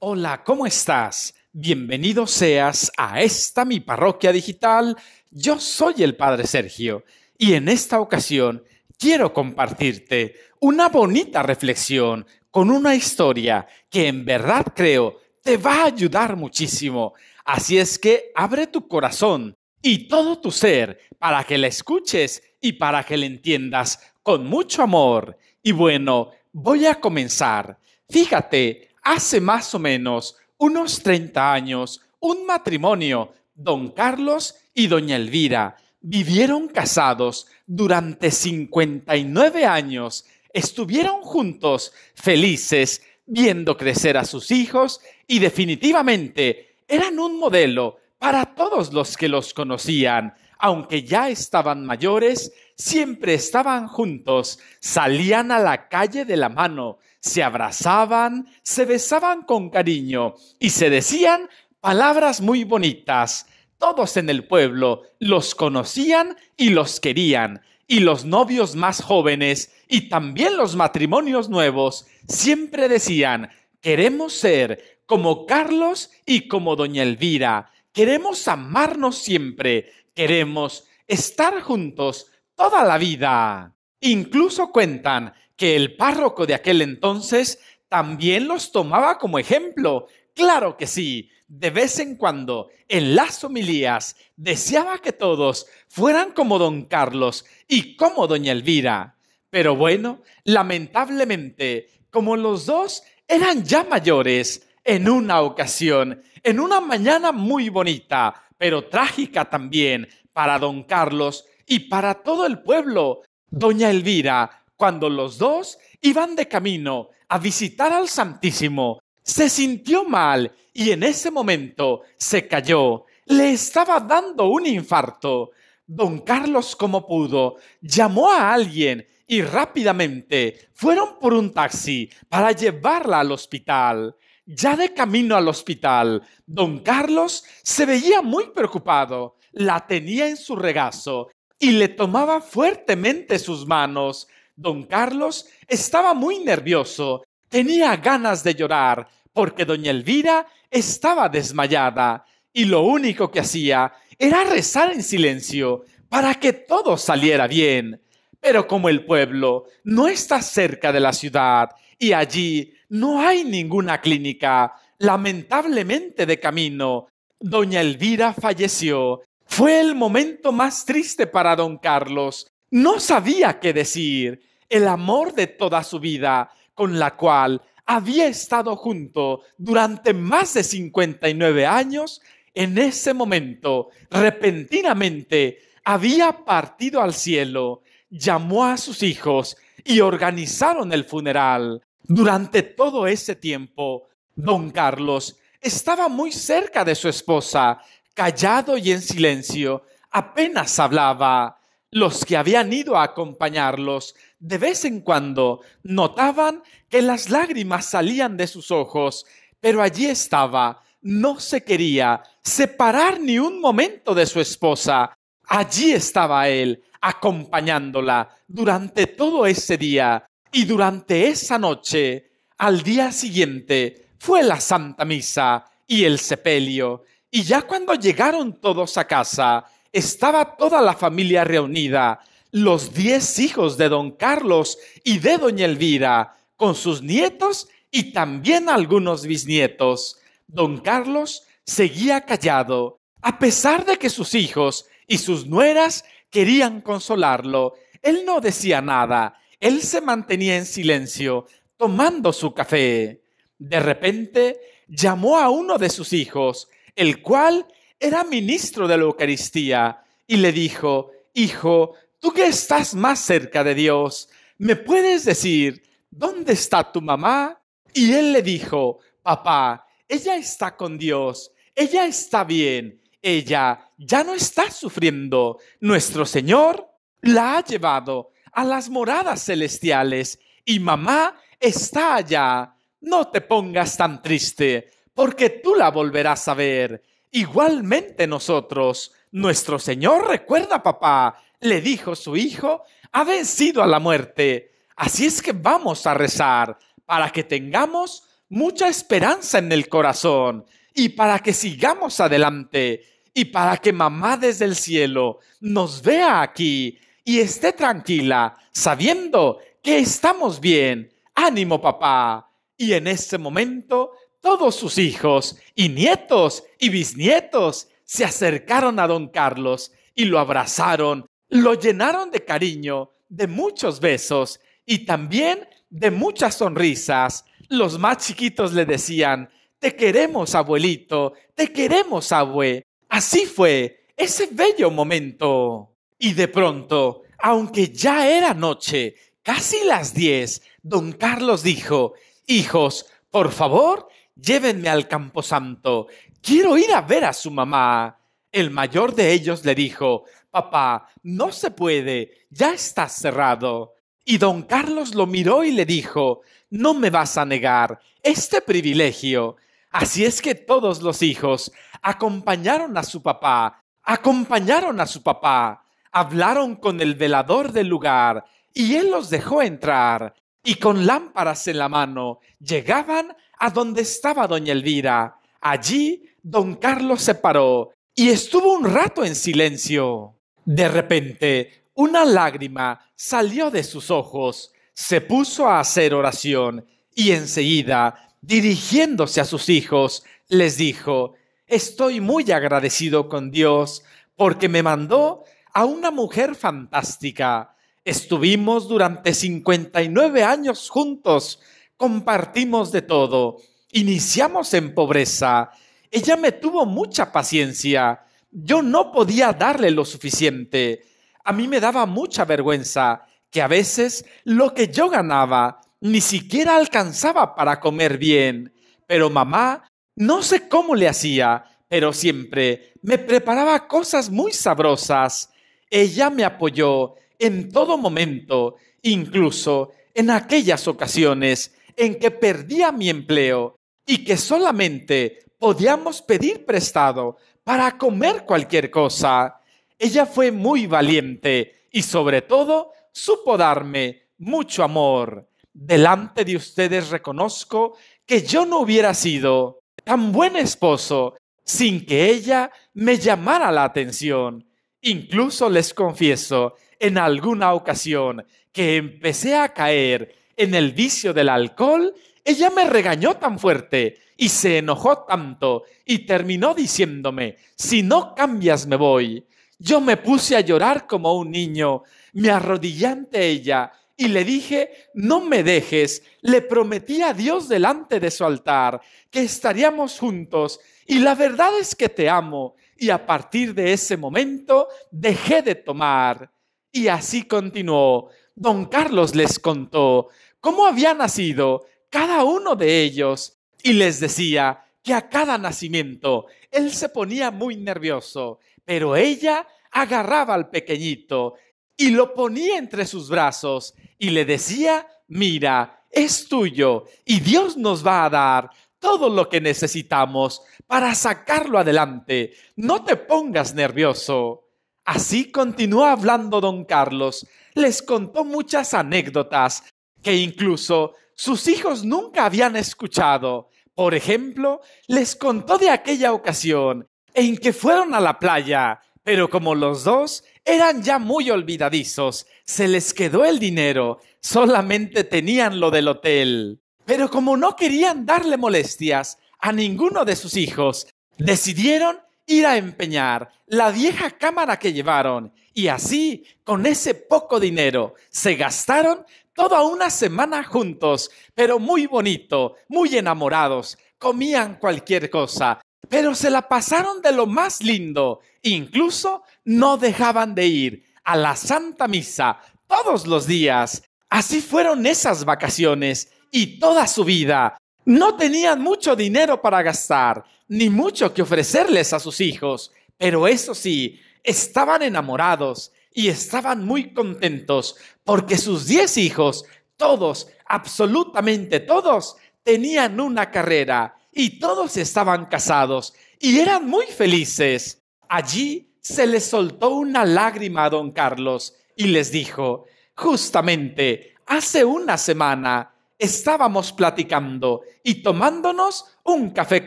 Hola, ¿cómo estás? Bienvenido seas a esta mi parroquia digital. Yo soy el Padre Sergio y en esta ocasión quiero compartirte una bonita reflexión con una historia que en verdad creo te va a ayudar muchísimo. Así es que abre tu corazón y todo tu ser para que la escuches y para que la entiendas con mucho amor. Y bueno, voy a comenzar. Fíjate Hace más o menos unos 30 años, un matrimonio, don Carlos y doña Elvira, vivieron casados durante 59 años, estuvieron juntos, felices, viendo crecer a sus hijos y definitivamente eran un modelo para todos los que los conocían. Aunque ya estaban mayores, siempre estaban juntos, salían a la calle de la mano, se abrazaban, se besaban con cariño y se decían palabras muy bonitas. Todos en el pueblo los conocían y los querían, y los novios más jóvenes y también los matrimonios nuevos siempre decían, queremos ser como Carlos y como doña Elvira, queremos amarnos siempre, queremos estar juntos toda la vida. Incluso cuentan que el párroco de aquel entonces también los tomaba como ejemplo. Claro que sí, de vez en cuando, en las homilías, deseaba que todos fueran como don Carlos y como doña Elvira. Pero bueno, lamentablemente, como los dos eran ya mayores, en una ocasión, en una mañana muy bonita, pero trágica también para don Carlos y para todo el pueblo, doña Elvira cuando los dos iban de camino a visitar al Santísimo, se sintió mal y en ese momento se cayó. Le estaba dando un infarto. Don Carlos, como pudo, llamó a alguien y rápidamente fueron por un taxi para llevarla al hospital. Ya de camino al hospital, don Carlos se veía muy preocupado. La tenía en su regazo y le tomaba fuertemente sus manos Don Carlos estaba muy nervioso, tenía ganas de llorar, porque doña Elvira estaba desmayada y lo único que hacía era rezar en silencio para que todo saliera bien. Pero como el pueblo no está cerca de la ciudad y allí no hay ninguna clínica, lamentablemente de camino, doña Elvira falleció. Fue el momento más triste para don Carlos. No sabía qué decir el amor de toda su vida, con la cual había estado junto durante más de 59 años, en ese momento, repentinamente, había partido al cielo, llamó a sus hijos y organizaron el funeral. Durante todo ese tiempo, don Carlos estaba muy cerca de su esposa, callado y en silencio, apenas hablaba. Los que habían ido a acompañarlos de vez en cuando notaban que las lágrimas salían de sus ojos, pero allí estaba, no se quería separar ni un momento de su esposa. Allí estaba él, acompañándola durante todo ese día y durante esa noche. Al día siguiente fue la Santa Misa y el sepelio, y ya cuando llegaron todos a casa, estaba toda la familia reunida los diez hijos de don Carlos y de doña Elvira, con sus nietos y también algunos bisnietos. Don Carlos seguía callado, a pesar de que sus hijos y sus nueras querían consolarlo. Él no decía nada, él se mantenía en silencio, tomando su café. De repente llamó a uno de sus hijos, el cual era ministro de la Eucaristía, y le dijo, Hijo, tú que estás más cerca de Dios, ¿me puedes decir dónde está tu mamá? Y él le dijo, papá, ella está con Dios, ella está bien, ella ya no está sufriendo. Nuestro Señor la ha llevado a las moradas celestiales y mamá está allá. No te pongas tan triste, porque tú la volverás a ver. Igualmente nosotros, nuestro Señor recuerda, papá, le dijo su hijo, ha vencido a la muerte. Así es que vamos a rezar para que tengamos mucha esperanza en el corazón y para que sigamos adelante y para que mamá desde el cielo nos vea aquí y esté tranquila sabiendo que estamos bien. Ánimo papá. Y en ese momento todos sus hijos y nietos y bisnietos se acercaron a don Carlos y lo abrazaron lo llenaron de cariño, de muchos besos y también de muchas sonrisas. Los más chiquitos le decían, te queremos abuelito, te queremos abue. Así fue ese bello momento. Y de pronto, aunque ya era noche, casi las diez, don Carlos dijo, hijos, por favor, llévenme al camposanto. Quiero ir a ver a su mamá. El mayor de ellos le dijo, Papá, no se puede, ya está cerrado. Y don Carlos lo miró y le dijo, no me vas a negar este privilegio. Así es que todos los hijos acompañaron a su papá, acompañaron a su papá, hablaron con el velador del lugar, y él los dejó entrar, y con lámparas en la mano llegaban a donde estaba doña Elvira. Allí don Carlos se paró y estuvo un rato en silencio. De repente, una lágrima salió de sus ojos, se puso a hacer oración y enseguida, dirigiéndose a sus hijos, les dijo, Estoy muy agradecido con Dios porque me mandó a una mujer fantástica. Estuvimos durante 59 años juntos, compartimos de todo, iniciamos en pobreza. Ella me tuvo mucha paciencia yo no podía darle lo suficiente. A mí me daba mucha vergüenza que a veces lo que yo ganaba ni siquiera alcanzaba para comer bien. Pero mamá, no sé cómo le hacía, pero siempre me preparaba cosas muy sabrosas. Ella me apoyó en todo momento, incluso en aquellas ocasiones en que perdía mi empleo y que solamente podíamos pedir prestado para comer cualquier cosa. Ella fue muy valiente y sobre todo supo darme mucho amor. Delante de ustedes reconozco que yo no hubiera sido tan buen esposo sin que ella me llamara la atención. Incluso les confieso en alguna ocasión que empecé a caer en el vicio del alcohol, ella me regañó tan fuerte y se enojó tanto y terminó diciéndome, si no cambias me voy. Yo me puse a llorar como un niño, me arrodillé ante ella y le dije, no me dejes, le prometí a Dios delante de su altar que estaríamos juntos y la verdad es que te amo. Y a partir de ese momento dejé de tomar. Y así continuó. Don Carlos les contó cómo había nacido cada uno de ellos y les decía que a cada nacimiento él se ponía muy nervioso, pero ella agarraba al pequeñito y lo ponía entre sus brazos y le decía, mira, es tuyo y Dios nos va a dar todo lo que necesitamos para sacarlo adelante. No te pongas nervioso. Así continuó hablando don Carlos. Les contó muchas anécdotas que incluso sus hijos nunca habían escuchado por ejemplo, les contó de aquella ocasión en que fueron a la playa, pero como los dos eran ya muy olvidadizos, se les quedó el dinero, solamente tenían lo del hotel. Pero como no querían darle molestias a ninguno de sus hijos, decidieron ir a empeñar la vieja cámara que llevaron y así, con ese poco dinero, se gastaron toda una semana juntos, pero muy bonito, muy enamorados, comían cualquier cosa, pero se la pasaron de lo más lindo, incluso no dejaban de ir a la Santa Misa todos los días. Así fueron esas vacaciones y toda su vida. No tenían mucho dinero para gastar, ni mucho que ofrecerles a sus hijos, pero eso sí, estaban enamorados y estaban muy contentos porque sus diez hijos, todos, absolutamente todos, tenían una carrera y todos estaban casados y eran muy felices. Allí se les soltó una lágrima a don Carlos y les dijo, justamente, hace una semana estábamos platicando y tomándonos un café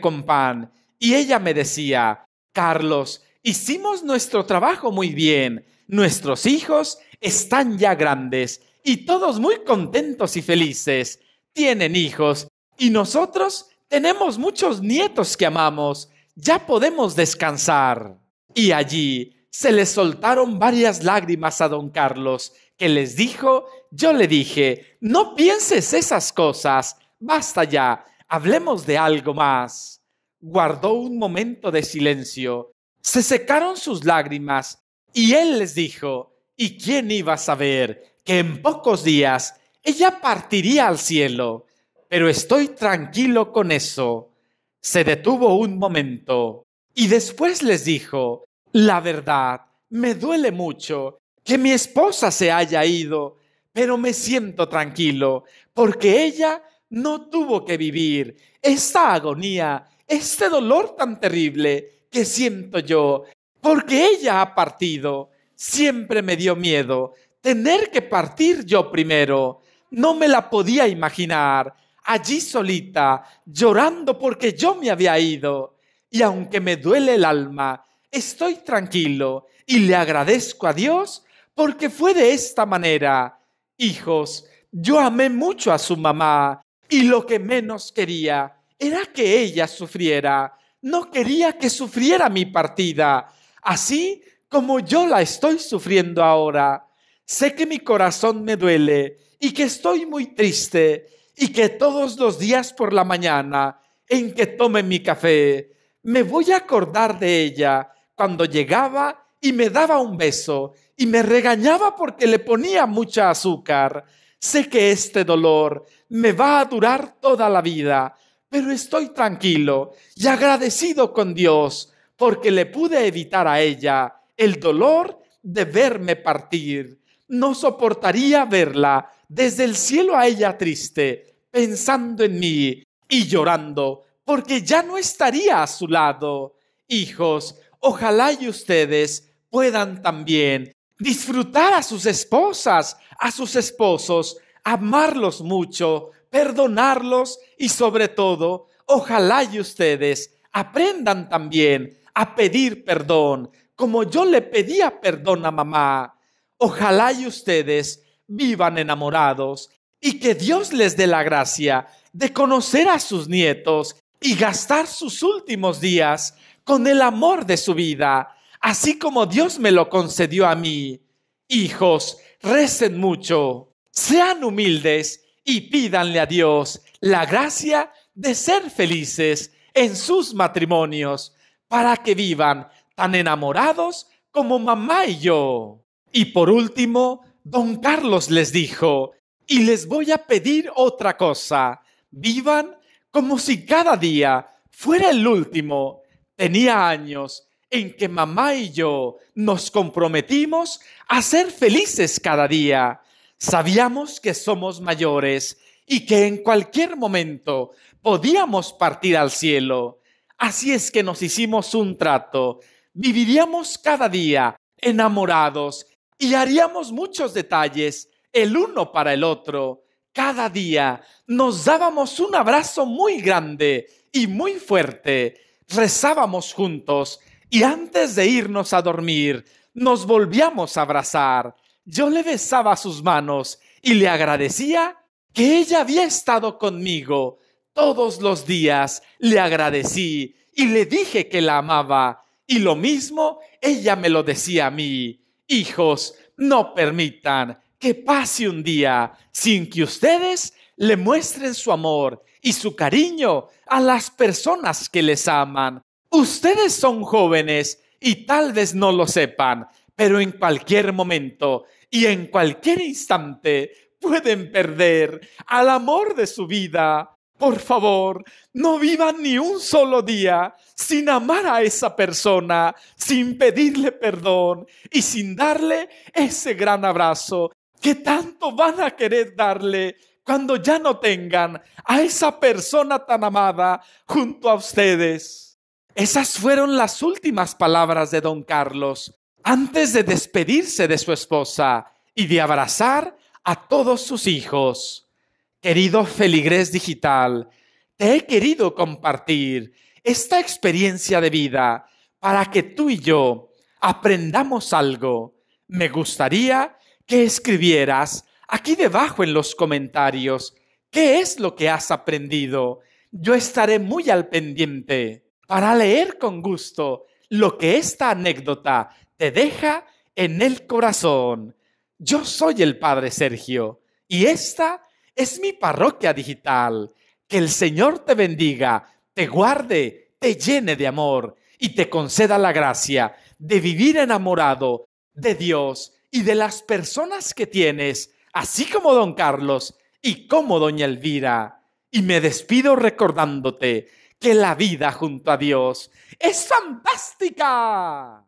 con pan y ella me decía, Carlos, hicimos nuestro trabajo muy bien Nuestros hijos están ya grandes y todos muy contentos y felices. Tienen hijos y nosotros tenemos muchos nietos que amamos. Ya podemos descansar. Y allí se le soltaron varias lágrimas a don Carlos, que les dijo, yo le dije, no pienses esas cosas, basta ya, hablemos de algo más. Guardó un momento de silencio. Se secaron sus lágrimas y él les dijo, ¿y quién iba a saber que en pocos días ella partiría al cielo? Pero estoy tranquilo con eso. Se detuvo un momento y después les dijo, la verdad, me duele mucho que mi esposa se haya ido, pero me siento tranquilo porque ella no tuvo que vivir esta agonía, este dolor tan terrible que siento yo porque ella ha partido. Siempre me dio miedo tener que partir yo primero. No me la podía imaginar, allí solita, llorando porque yo me había ido. Y aunque me duele el alma, estoy tranquilo y le agradezco a Dios porque fue de esta manera. Hijos, yo amé mucho a su mamá y lo que menos quería era que ella sufriera. No quería que sufriera mi partida Así como yo la estoy sufriendo ahora, sé que mi corazón me duele y que estoy muy triste y que todos los días por la mañana en que tome mi café, me voy a acordar de ella cuando llegaba y me daba un beso y me regañaba porque le ponía mucha azúcar. Sé que este dolor me va a durar toda la vida, pero estoy tranquilo y agradecido con Dios porque le pude evitar a ella el dolor de verme partir. No soportaría verla desde el cielo a ella triste, pensando en mí y llorando, porque ya no estaría a su lado. Hijos, ojalá y ustedes puedan también disfrutar a sus esposas, a sus esposos, amarlos mucho, perdonarlos y sobre todo, ojalá y ustedes aprendan también a pedir perdón, como yo le pedía perdón a mamá. Ojalá y ustedes vivan enamorados y que Dios les dé la gracia de conocer a sus nietos y gastar sus últimos días con el amor de su vida, así como Dios me lo concedió a mí. Hijos, recen mucho, sean humildes y pídanle a Dios la gracia de ser felices en sus matrimonios para que vivan tan enamorados como mamá y yo. Y por último, don Carlos les dijo, y les voy a pedir otra cosa, vivan como si cada día fuera el último. Tenía años en que mamá y yo nos comprometimos a ser felices cada día. Sabíamos que somos mayores y que en cualquier momento podíamos partir al cielo. Así es que nos hicimos un trato. Viviríamos cada día enamorados y haríamos muchos detalles el uno para el otro. Cada día nos dábamos un abrazo muy grande y muy fuerte. Rezábamos juntos y antes de irnos a dormir nos volvíamos a abrazar. Yo le besaba sus manos y le agradecía que ella había estado conmigo todos los días le agradecí y le dije que la amaba. Y lo mismo ella me lo decía a mí. Hijos, no permitan que pase un día sin que ustedes le muestren su amor y su cariño a las personas que les aman. Ustedes son jóvenes y tal vez no lo sepan, pero en cualquier momento y en cualquier instante pueden perder al amor de su vida por favor, no vivan ni un solo día sin amar a esa persona, sin pedirle perdón y sin darle ese gran abrazo que tanto van a querer darle cuando ya no tengan a esa persona tan amada junto a ustedes. Esas fueron las últimas palabras de don Carlos antes de despedirse de su esposa y de abrazar a todos sus hijos. Querido feligrés digital, te he querido compartir esta experiencia de vida para que tú y yo aprendamos algo. Me gustaría que escribieras aquí debajo en los comentarios qué es lo que has aprendido. Yo estaré muy al pendiente para leer con gusto lo que esta anécdota te deja en el corazón. Yo soy el Padre Sergio y esta es mi parroquia digital. Que el Señor te bendiga, te guarde, te llene de amor y te conceda la gracia de vivir enamorado de Dios y de las personas que tienes, así como don Carlos y como doña Elvira. Y me despido recordándote que la vida junto a Dios es fantástica.